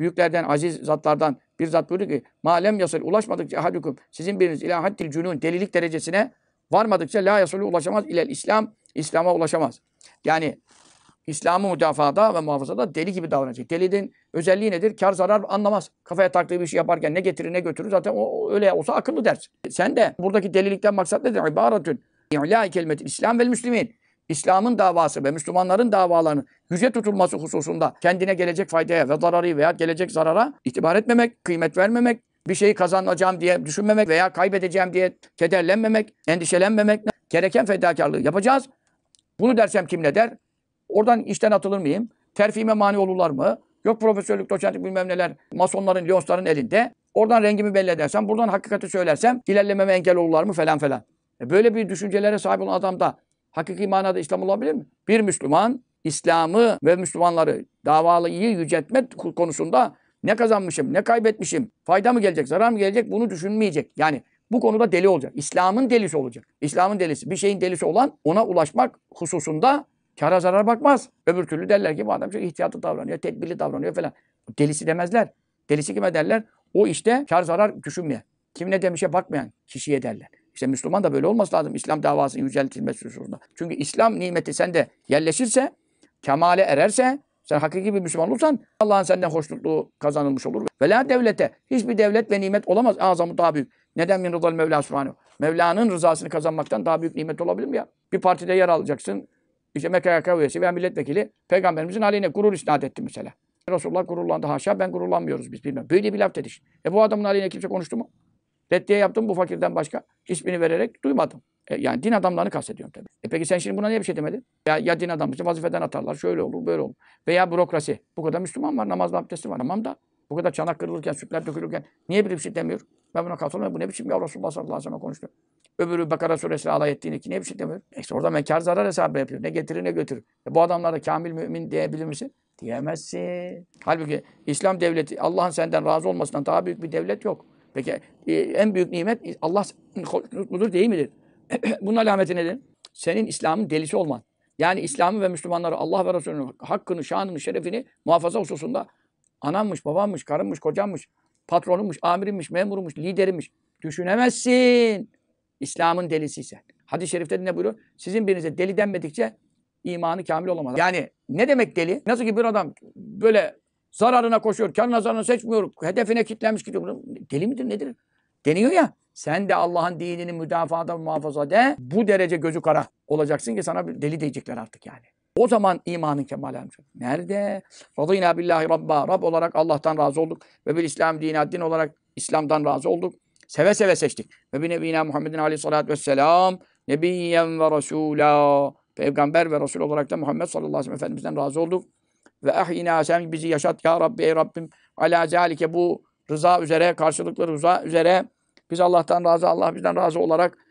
büyüklerden, aziz zatlardan bir zat buyurdu ki malem yasıl ulaşmadıkça ahadukum sizin biriniz ila haddil cünun delilik derecesine varmadıkça la yasulü ulaşamaz ile İslam İslam'a ulaşamaz. Yani İslam'ı müdafada ve muhafazada deli gibi davranacak. Delinin özelliği nedir? Kar zarar anlamaz. Kafaya taktığı bir şey yaparken ne getirir ne götürür zaten o öyle olsa akıllı dersin. Sen de buradaki delilikten maksat nedir? İbaratün. İ'la kelimeti İslam ve müslümin. İslam'ın davası ve Müslümanların davalarının yüce tutulması hususunda kendine gelecek faydaya ve zararı veya gelecek zarara itibar etmemek, kıymet vermemek, bir şeyi kazanacağım diye düşünmemek veya kaybedeceğim diye kederlenmemek, endişelenmemek, gereken fedakarlığı yapacağız. Bunu dersem kim ne der? Oradan işten atılır mıyım? Terfime mani olurlar mı? Yok profesörlük, doçentlik bilmem neler masonların, lyonsların elinde. Oradan rengimi belli edersem, buradan hakikati söylersem ilerlememe engel olurlar mı falan falan. E böyle bir düşüncelere sahip olan adam da. Hakiki manada İslam olabilir mi? Bir Müslüman İslam'ı ve Müslümanları davalıyı yüceltme konusunda ne kazanmışım, ne kaybetmişim, fayda mı gelecek, zarar mı gelecek bunu düşünmeyecek. Yani bu konuda deli olacak. İslam'ın delisi olacak. İslam'ın delisi. Bir şeyin delisi olan ona ulaşmak hususunda kara zarar bakmaz. Öbür türlü derler ki bu adam çok şey ihtiyatlı davranıyor, tedbirli davranıyor falan. Delisi demezler. Delisi kime derler? O işte kar zarar düşünmeyen, kim ne demişe bakmayan kişiye derler. İşte Müslüman da böyle olması lazım. İslam davasının yüceltilmesi hususunda. Çünkü İslam nimeti sende yerleşirse, kemale ererse, sen hakiki bir Müslüman olursan Allah'ın senden hoşnutluğu kazanılmış olur. Ve la devlete. Hiçbir devlet ve nimet olamaz. Azamı daha büyük. Neden min rızal Mevla subhanehu? Mevla'nın rızasını kazanmaktan daha büyük nimet olabilir mi ya? Bir partide yer alacaksın. İşte MKK üyesi veya milletvekili peygamberimizin aleyhine gurur isnat etti mesela. Resulullah gururlandı. Haşa ben gururlanmıyoruz biz bilmem. Böyle bir laf dedi. E bu adamın aleyhine kimse konuştu mu? reddiye yaptım bu fakirden başka. ismini vererek duymadım. E, yani din adamlarını kastediyorum tabii. E peki sen şimdi buna niye bir şey demedin? Ya, ya din adamı işte vazifeden atarlar, şöyle olur, böyle olur. Veya bürokrasi. Bu kadar Müslüman var, namazla abdesti var. Tamam da bu kadar çanak kırılırken, sütler dökülürken niye bir şey demiyor? Ben buna katılmıyorum. Bu ne biçim ya Resulullah sallallahu aleyhi ve sellem konuştu. Öbürü Bakara Suresi alay ettiğini ki ne bir şey demiyor. E, işte orada mekar zarar hesabı yapıyor. Ne getirir ne götürür. E bu adamlara kamil mümin diyebilir misin? Diyemezsin. Halbuki İslam devleti Allah'ın senden razı olmasından daha büyük bir devlet yok. Peki e, en büyük nimet Allah mudur değil midir? Bunun alameti nedir? Senin İslam'ın delisi olman. Yani İslam'ı ve Müslümanları Allah ve Resulü'nün hakkını, şanını, şerefini muhafaza hususunda anammış, babammış, karınmış, kocammış, patronunmuş, amirimmiş, memurunmuş, liderimmiş. düşünemezsin. İslam'ın delisi ise. Hadis-i şerifte ne buyuruyor? Sizin birinize deli denmedikçe imanı kamil olamaz. Yani ne demek deli? Nasıl ki bir adam böyle Zararına koşuyor. Kar nazarını seçmiyor. Hedefine kitlenmiş gidiyor. Deli midir nedir? Deniyor ya. Sen de Allah'ın dinini müdafada de, bu derece gözü kara olacaksın ki sana deli diyecekler artık yani. O zaman imanın kemale ermiş. Nerede? Radıyna billahi rabba. Rab olarak Allah'tan razı olduk. Ve bir İslam dini, din olarak İslam'dan razı olduk. Seve seve seçtik. Ve bi nebina Muhammedin aleyhissalatü vesselam. Nebiyyen ve Resûlâ. Peygamber ve Resul olarak da Muhammed sallallahu aleyhi ve sellem Efendimiz'den razı olduk. Ve ahyina sen bizi yaşat ya Rabbi ey Rabbim. Ala zalike bu rıza üzere karşılıklı rıza üzere biz Allah'tan razı Allah bizden razı olarak